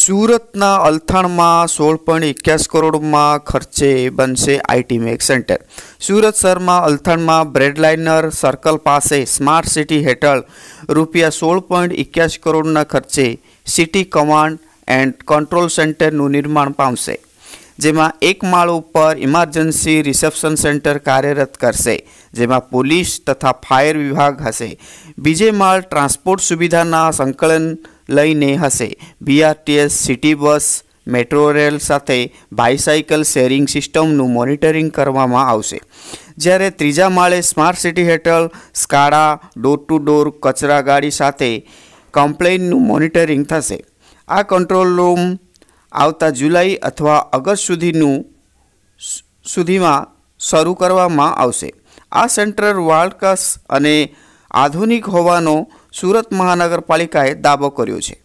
સુરતના અલથાણમાં સોળ પોઈન્ટ એક્યાસ કરોડમાં ખર્ચે બનશે આઈટી મેક સેન્ટર સુરત શહેરમાં અલથાણમાં બ્રેડલાઇનર સર્કલ પાસે સ્માર્ટ સિટી હેઠળ રૂપિયા સોળ પોઈન્ટ એક્યાસ કરોડના ખર્ચે સિટી કમાન્ડ એન્ડ કંટ્રોલ સેન્ટરનું નિર્માણ પામશે જેમાં એક માળ ઉપર ઇમરજન્સી રિસેપ્શન સેન્ટર કાર્યરત કરશે જેમાં પોલીસ તથા ફાયર વિભાગ હશે બીજે માળ ટ્રાન્સપોર્ટ સુવિધાના સંકલન લઈને હશે BRTS city bus metro rail સાથે બાઇસાઇકલ શેરિંગ સિસ્ટમનું મોનિટરિંગ કરવામાં આવશે જ્યારે ત્રીજા માળે સ્માર્ટ સિટી હેઠળ સ્કાડા ડોર ટુ ડોર કચરા ગાડી સાથે કમ્પ્લેઇનનું મોનિટરિંગ થશે આ કંટ્રોલ રૂમ આવતા જુલાઈ અથવા ઓગસ્ટ સુધીનું સુધીમાં શરૂ કરવામાં આવશે આ સેન્ટર વાલ્કસ અને આધુનિક હોવાનો સુરત મહાનગરપાલિકાએ દાવો કર્યો છે